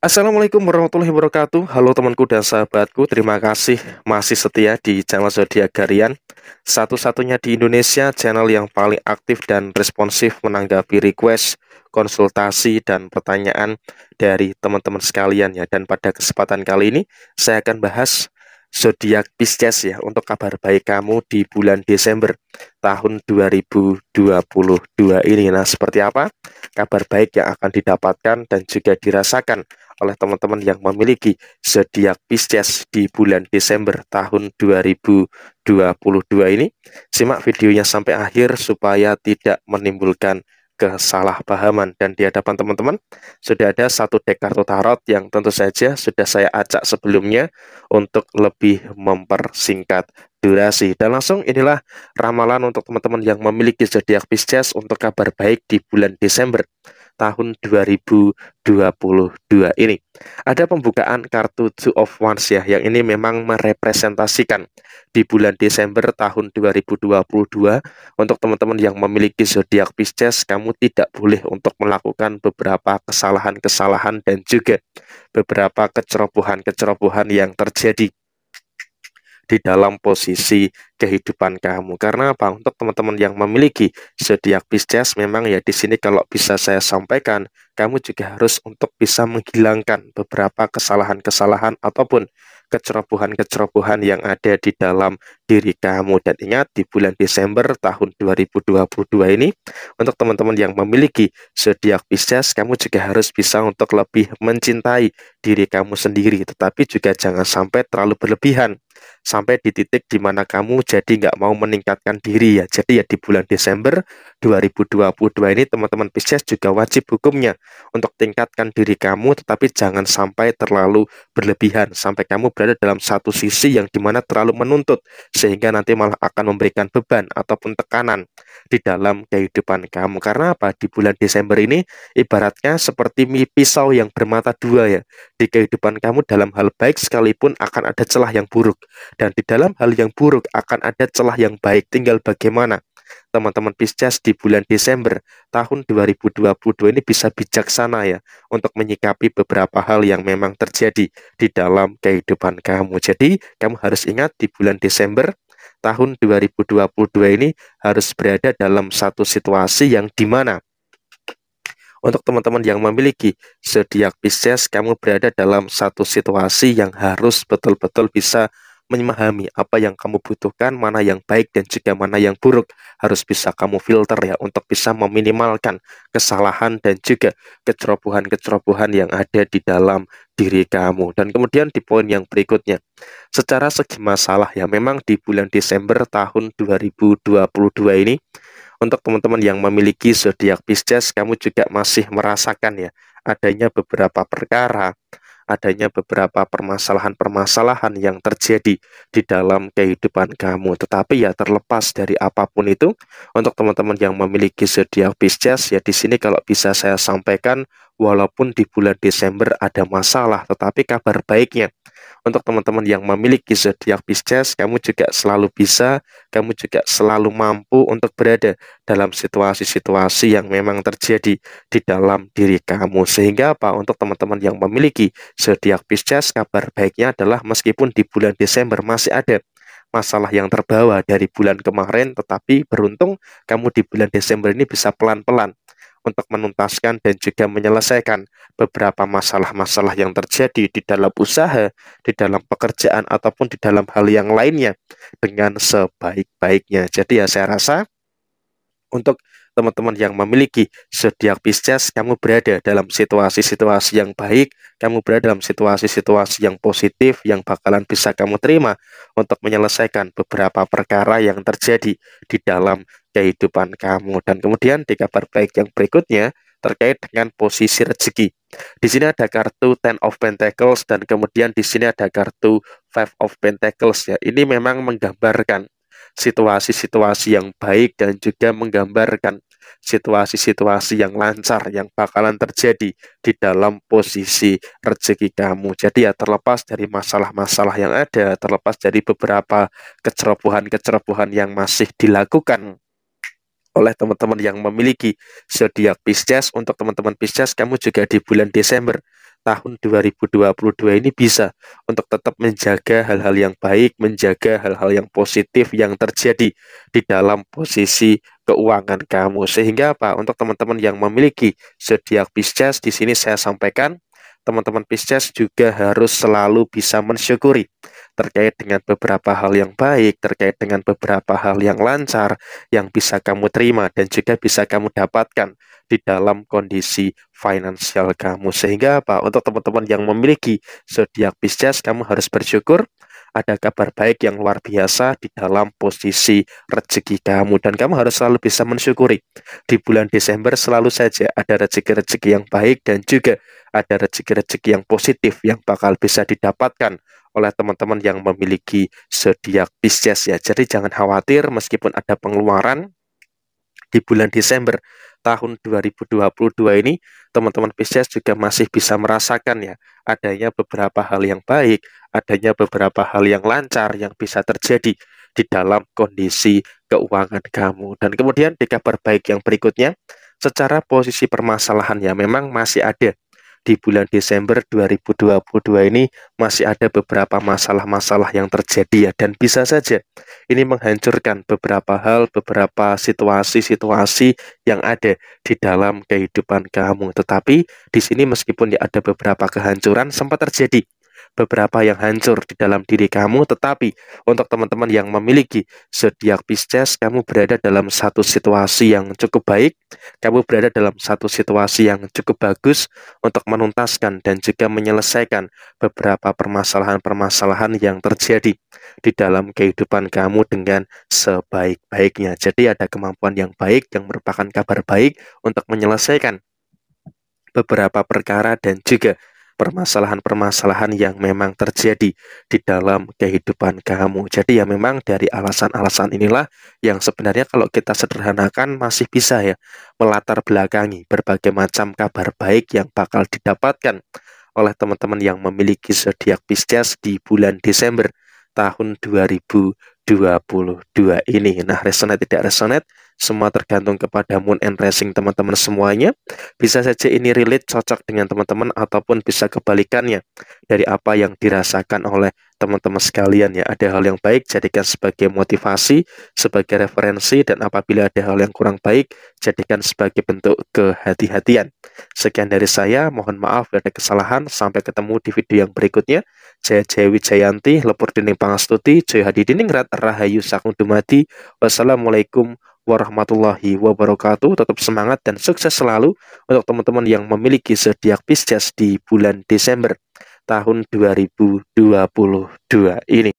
Assalamualaikum warahmatullahi wabarakatuh. Halo temanku dan sahabatku, terima kasih masih setia di channel Zodiak Garian. Satu-satunya di Indonesia channel yang paling aktif dan responsif menanggapi request, konsultasi dan pertanyaan dari teman-teman sekalian ya. Dan pada kesempatan kali ini saya akan bahas zodiak Pisces ya untuk kabar baik kamu di bulan Desember tahun 2022 ini. Nah, seperti apa kabar baik yang akan didapatkan dan juga dirasakan oleh teman-teman yang memiliki zodiak Pisces di bulan Desember tahun 2022 ini. Simak videonya sampai akhir supaya tidak menimbulkan kesalahpahaman dan di hadapan teman-teman sudah ada satu dek kartu tarot yang tentu saja sudah saya acak sebelumnya untuk lebih mempersingkat durasi dan langsung inilah ramalan untuk teman-teman yang memiliki zodiak Pisces untuk kabar baik di bulan Desember tahun 2022 ini. Ada pembukaan kartu Two of Wands ya, yang ini memang merepresentasikan di bulan Desember tahun 2022 untuk teman-teman yang memiliki zodiak Pisces, kamu tidak boleh untuk melakukan beberapa kesalahan-kesalahan dan juga beberapa kecerobohan-kecerobohan yang terjadi di dalam posisi kehidupan kamu. Karena apa? Untuk teman-teman yang memiliki zodiak Pisces memang ya di sini kalau bisa saya sampaikan, kamu juga harus untuk bisa menghilangkan beberapa kesalahan-kesalahan ataupun kecerobohan-kecerobohan yang ada di dalam diri kamu. Dan ingat di bulan Desember tahun 2022 ini untuk teman-teman yang memiliki zodiak Pisces kamu juga harus bisa untuk lebih mencintai diri kamu sendiri tetapi juga jangan sampai terlalu berlebihan sampai di titik di mana kamu jadi nggak mau meningkatkan diri ya. Jadi ya di bulan Desember 2022 ini teman-teman Pisces juga wajib hukumnya untuk tingkatkan diri kamu tetapi jangan sampai terlalu berlebihan sampai kamu berada dalam satu sisi yang dimana terlalu menuntut sehingga nanti malah akan memberikan beban ataupun tekanan di dalam kehidupan kamu. Karena apa? Di bulan Desember ini ibaratnya seperti pisau yang bermata dua ya. Di kehidupan kamu dalam hal baik sekalipun akan ada celah yang buruk dan di dalam hal yang buruk akan ada celah yang baik. Tinggal bagaimana teman-teman Pisces di bulan Desember tahun 2022 ini bisa bijaksana ya untuk menyikapi beberapa hal yang memang terjadi di dalam kehidupan kamu. Jadi, kamu harus ingat di bulan Desember tahun 2022 ini harus berada dalam satu situasi yang dimana untuk teman-teman yang memiliki zodiak Pisces, kamu berada dalam satu situasi yang harus betul-betul bisa memahami apa yang kamu butuhkan, mana yang baik dan juga mana yang buruk. Harus bisa kamu filter ya untuk bisa meminimalkan kesalahan dan juga kecerobohan-kecerobohan yang ada di dalam diri kamu. Dan kemudian di poin yang berikutnya, secara segi masalah ya memang di bulan Desember tahun 2022 ini untuk teman-teman yang memiliki zodiak Pisces, kamu juga masih merasakan ya adanya beberapa perkara adanya beberapa permasalahan-permasalahan yang terjadi di dalam kehidupan kamu. Tetapi ya terlepas dari apapun itu, untuk teman-teman yang memiliki zodiak Pisces ya di sini kalau bisa saya sampaikan walaupun di bulan Desember ada masalah, tetapi kabar baiknya untuk teman-teman yang memiliki zodiak Pisces, kamu juga selalu bisa, kamu juga selalu mampu untuk berada dalam situasi-situasi yang memang terjadi di dalam diri kamu. Sehingga apa? Untuk teman-teman yang memiliki zodiak Pisces, kabar baiknya adalah meskipun di bulan Desember masih ada masalah yang terbawa dari bulan kemarin, tetapi beruntung kamu di bulan Desember ini bisa pelan-pelan untuk menuntaskan dan juga menyelesaikan beberapa masalah-masalah yang terjadi di dalam usaha, di dalam pekerjaan ataupun di dalam hal yang lainnya dengan sebaik-baiknya. Jadi ya saya rasa untuk teman-teman yang memiliki zodiak Pisces, kamu berada dalam situasi-situasi yang baik, kamu berada dalam situasi-situasi yang positif yang bakalan bisa kamu terima untuk menyelesaikan beberapa perkara yang terjadi di dalam kehidupan kamu. Dan kemudian di kabar baik yang berikutnya terkait dengan posisi rezeki. Di sini ada kartu Ten of Pentacles dan kemudian di sini ada kartu Five of Pentacles ya. Ini memang menggambarkan situasi-situasi yang baik dan juga menggambarkan situasi-situasi yang lancar yang bakalan terjadi di dalam posisi rezeki kamu. Jadi ya terlepas dari masalah-masalah yang ada, terlepas dari beberapa kecerobohan-kecerobohan yang masih dilakukan oleh teman-teman yang memiliki zodiak Pisces untuk teman-teman Pisces kamu juga di bulan Desember tahun 2022 ini bisa untuk tetap menjaga hal-hal yang baik, menjaga hal-hal yang positif yang terjadi di dalam posisi keuangan kamu. Sehingga apa? Untuk teman-teman yang memiliki zodiak Pisces di sini saya sampaikan teman-teman Pisces juga harus selalu bisa mensyukuri terkait dengan beberapa hal yang baik, terkait dengan beberapa hal yang lancar yang bisa kamu terima dan juga bisa kamu dapatkan di dalam kondisi finansial kamu. Sehingga apa? Untuk teman-teman yang memiliki zodiak Pisces, kamu harus bersyukur ada kabar baik yang luar biasa di dalam posisi rezeki kamu dan kamu harus selalu bisa mensyukuri. Di bulan Desember selalu saja ada rezeki-rezeki yang baik dan juga ada rezeki-rezeki yang positif yang bakal bisa didapatkan oleh teman-teman yang memiliki zodiak Pisces ya. Jadi jangan khawatir meskipun ada pengeluaran di bulan Desember tahun 2022 ini teman-teman Pisces juga masih bisa merasakan ya adanya beberapa hal yang baik, adanya beberapa hal yang lancar yang bisa terjadi di dalam kondisi keuangan kamu. Dan kemudian di kabar baik yang berikutnya, secara posisi permasalahan ya memang masih ada di bulan Desember 2022 ini masih ada beberapa masalah-masalah yang terjadi ya dan bisa saja ini menghancurkan beberapa hal, beberapa situasi-situasi yang ada di dalam kehidupan kamu. Tetapi di sini meskipun ya ada beberapa kehancuran sempat terjadi beberapa yang hancur di dalam diri kamu, tetapi untuk teman-teman yang memiliki zodiak Pisces, kamu berada dalam satu situasi yang cukup baik, kamu berada dalam satu situasi yang cukup bagus untuk menuntaskan dan juga menyelesaikan beberapa permasalahan-permasalahan yang terjadi di dalam kehidupan kamu dengan sebaik-baiknya. Jadi ada kemampuan yang baik yang merupakan kabar baik untuk menyelesaikan beberapa perkara dan juga permasalahan-permasalahan yang memang terjadi di dalam kehidupan kamu. Jadi ya memang dari alasan-alasan inilah yang sebenarnya kalau kita sederhanakan masih bisa ya melatar belakangi berbagai macam kabar baik yang bakal didapatkan oleh teman-teman yang memiliki zodiak Pisces di bulan Desember tahun 22 ini. Nah, resonate tidak resonate, semua tergantung kepada moon and rising teman-teman semuanya. Bisa saja ini relate cocok dengan teman-teman ataupun bisa kebalikannya dari apa yang dirasakan oleh teman-teman sekalian ya. Ada hal yang baik jadikan sebagai motivasi, sebagai referensi dan apabila ada hal yang kurang baik jadikan sebagai bentuk kehati-hatian. Sekian dari saya, mohon maaf ada kesalahan. Sampai ketemu di video yang berikutnya. Jaya Jaya Wijayanti, Lepur Dening Pangastuti, Joy Hadi Diningrat, Rahayu Sakung Dumadi. Wassalamualaikum warahmatullahi wabarakatuh. Tetap semangat dan sukses selalu untuk teman-teman yang memiliki zodiak Pisces di bulan Desember tahun 2022 ini.